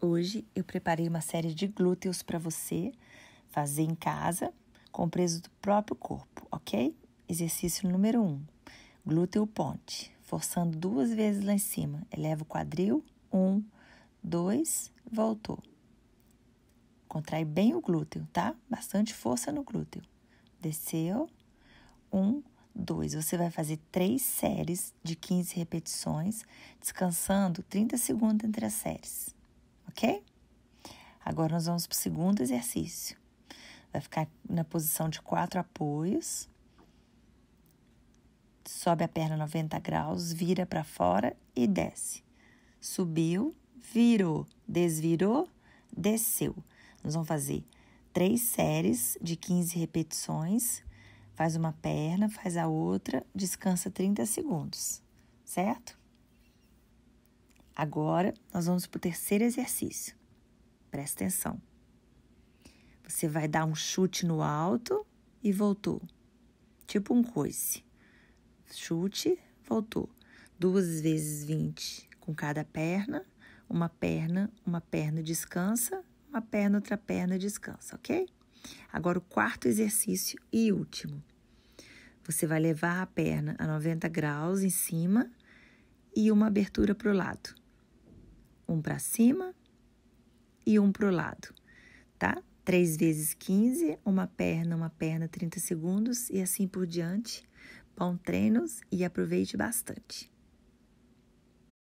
Hoje eu preparei uma série de glúteos para você fazer em casa com o peso do próprio corpo, ok? Exercício número 1: um, glúteo ponte, forçando duas vezes lá em cima. Eleva o quadril, um, dois, voltou. Contrai bem o glúteo, tá? Bastante força no glúteo. Desceu, um, 2. Você vai fazer três séries de 15 repetições, descansando 30 segundos entre as séries ok? Agora nós vamos para o segundo exercício. Vai ficar na posição de quatro apoios. Sobe a perna 90 graus, vira para fora e desce. Subiu, virou, desvirou, desceu. Nós vamos fazer três séries de 15 repetições. Faz uma perna, faz a outra, descansa 30 segundos, certo? Agora, nós vamos para o terceiro exercício. Presta atenção. Você vai dar um chute no alto e voltou. Tipo um coice. Chute, voltou. Duas vezes 20 com cada perna. Uma perna, uma perna descansa, uma perna, outra perna descansa, ok? Agora o quarto exercício e último. Você vai levar a perna a 90 graus em cima e uma abertura para o lado um para cima e um para o lado, tá? Três vezes 15, uma perna, uma perna, 30 segundos e assim por diante. Bom treinos e aproveite bastante.